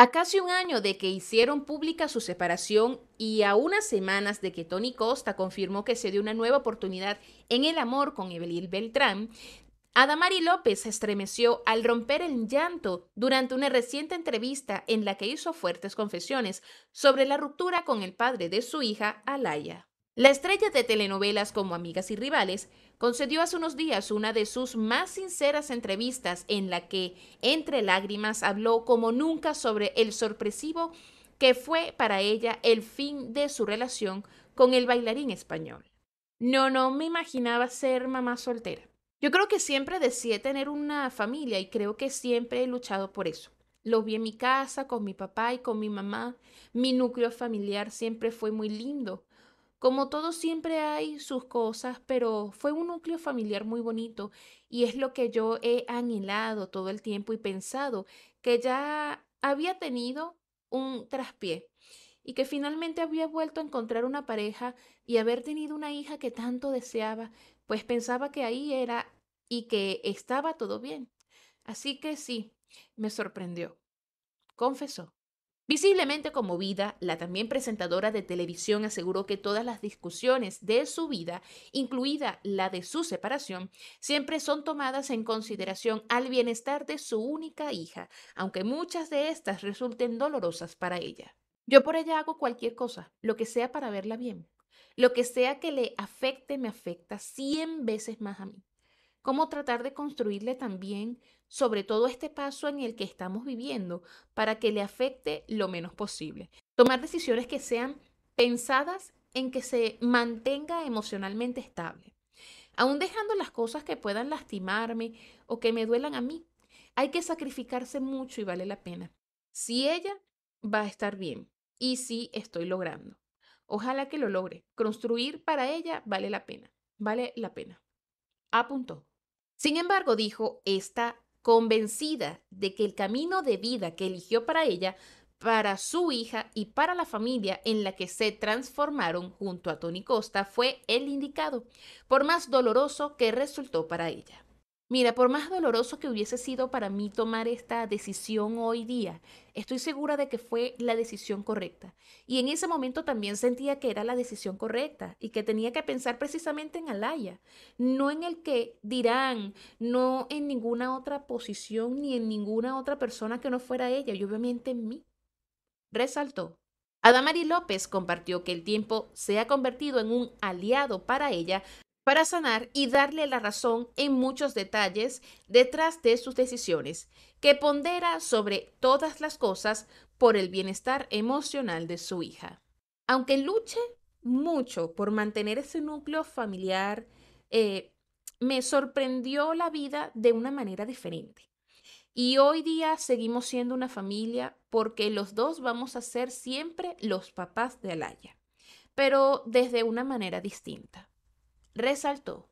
A casi un año de que hicieron pública su separación y a unas semanas de que Tony Costa confirmó que se dio una nueva oportunidad en el amor con Evelyn Beltrán, Adamari López se estremeció al romper el llanto durante una reciente entrevista en la que hizo fuertes confesiones sobre la ruptura con el padre de su hija, Alaya. La estrella de telenovelas como Amigas y Rivales concedió hace unos días una de sus más sinceras entrevistas en la que, entre lágrimas, habló como nunca sobre el sorpresivo que fue para ella el fin de su relación con el bailarín español. No, no me imaginaba ser mamá soltera. Yo creo que siempre deseé tener una familia y creo que siempre he luchado por eso. Lo vi en mi casa, con mi papá y con mi mamá. Mi núcleo familiar siempre fue muy lindo. Como todo siempre hay sus cosas, pero fue un núcleo familiar muy bonito y es lo que yo he anhelado todo el tiempo y pensado que ya había tenido un traspié y que finalmente había vuelto a encontrar una pareja y haber tenido una hija que tanto deseaba, pues pensaba que ahí era y que estaba todo bien. Así que sí, me sorprendió, confesó. Visiblemente conmovida, la también presentadora de televisión aseguró que todas las discusiones de su vida, incluida la de su separación, siempre son tomadas en consideración al bienestar de su única hija, aunque muchas de estas resulten dolorosas para ella. Yo por ella hago cualquier cosa, lo que sea para verla bien. Lo que sea que le afecte, me afecta cien veces más a mí cómo tratar de construirle también sobre todo este paso en el que estamos viviendo para que le afecte lo menos posible. Tomar decisiones que sean pensadas en que se mantenga emocionalmente estable, aún dejando las cosas que puedan lastimarme o que me duelan a mí. Hay que sacrificarse mucho y vale la pena. Si ella va a estar bien y si estoy logrando. Ojalá que lo logre. Construir para ella vale la pena. Vale la pena. Apuntó. Sin embargo, dijo, está convencida de que el camino de vida que eligió para ella, para su hija y para la familia en la que se transformaron junto a Tony Costa fue el indicado, por más doloroso que resultó para ella. Mira, por más doloroso que hubiese sido para mí tomar esta decisión hoy día, estoy segura de que fue la decisión correcta. Y en ese momento también sentía que era la decisión correcta y que tenía que pensar precisamente en Alaya, no en el que dirán, no en ninguna otra posición ni en ninguna otra persona que no fuera ella, y obviamente en mí. Resaltó. Adamari López compartió que el tiempo se ha convertido en un aliado para ella para sanar y darle la razón en muchos detalles detrás de sus decisiones, que pondera sobre todas las cosas por el bienestar emocional de su hija. Aunque luche mucho por mantener ese núcleo familiar, eh, me sorprendió la vida de una manera diferente. Y hoy día seguimos siendo una familia porque los dos vamos a ser siempre los papás de Alaya, pero desde una manera distinta resaltó